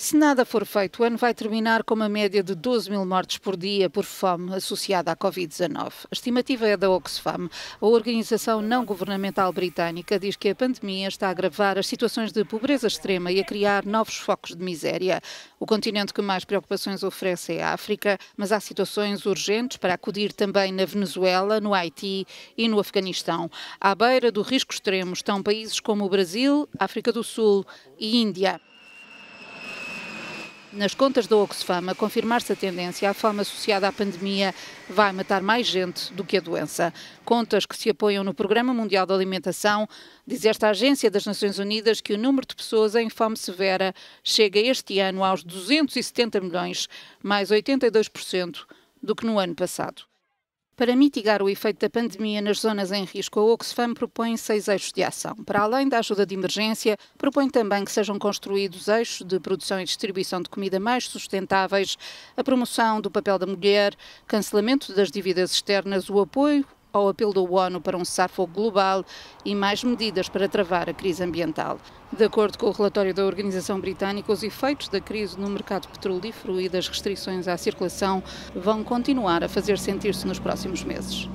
Se nada for feito, o ano vai terminar com uma média de 12 mil mortes por dia por fome associada à Covid-19. A estimativa é da Oxfam. A organização não governamental britânica diz que a pandemia está a agravar as situações de pobreza extrema e a criar novos focos de miséria. O continente que mais preocupações oferece é a África, mas há situações urgentes para acudir também na Venezuela, no Haiti e no Afeganistão. À beira do risco extremo estão países como o Brasil, África do Sul e Índia nas contas da Oxfam a confirmar-se a tendência, a fome associada à pandemia vai matar mais gente do que a doença. Contas que se apoiam no Programa Mundial de Alimentação, diz esta agência das Nações Unidas que o número de pessoas em fome severa chega este ano aos 270 milhões, mais 82% do que no ano passado. Para mitigar o efeito da pandemia nas zonas em risco, a Oxfam propõe seis eixos de ação. Para além da ajuda de emergência, propõe também que sejam construídos eixos de produção e distribuição de comida mais sustentáveis, a promoção do papel da mulher, cancelamento das dívidas externas, o apoio ao apelo da ONU para um cessar-fogo global e mais medidas para travar a crise ambiental. De acordo com o relatório da organização britânica, os efeitos da crise no mercado petrolífero e das restrições à circulação vão continuar a fazer sentir-se nos próximos meses.